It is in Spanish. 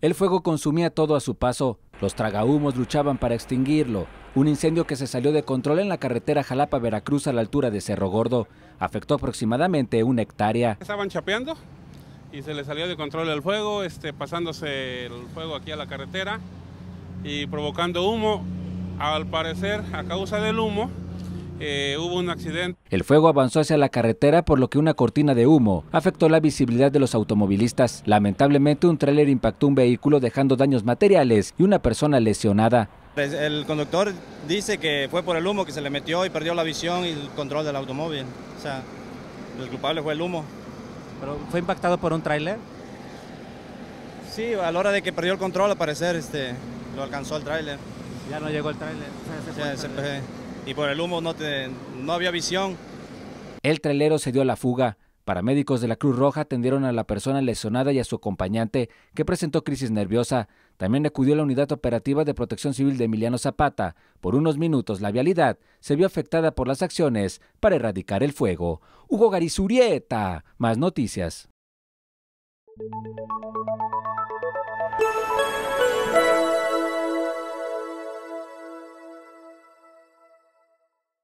El fuego consumía todo a su paso, los tragahumos luchaban para extinguirlo. Un incendio que se salió de control en la carretera Jalapa-Veracruz a la altura de Cerro Gordo afectó aproximadamente una hectárea. Estaban chapeando y se le salió de control el fuego, este, pasándose el fuego aquí a la carretera y provocando humo. Al parecer, a causa del humo, eh, hubo un accidente. El fuego avanzó hacia la carretera por lo que una cortina de humo afectó la visibilidad de los automovilistas. Lamentablemente un tráiler impactó un vehículo dejando daños materiales y una persona lesionada. Pues, el conductor dice que fue por el humo que se le metió y perdió la visión y el control del automóvil. O sea, el culpable fue el humo. ¿Pero fue impactado por un tráiler? Sí, a la hora de que perdió el control, al parecer, este, lo alcanzó el tráiler. Ya no llegó el trailer. y por el humo no, no había visión. El trailero se dio a la fuga. Paramédicos de la Cruz Roja atendieron a la persona lesionada y a su acompañante, que presentó crisis nerviosa. También acudió la Unidad Operativa de Protección Civil de Emiliano Zapata. Por unos minutos, la vialidad se vio afectada por las acciones para erradicar el fuego. Hugo Garizurieta, más noticias.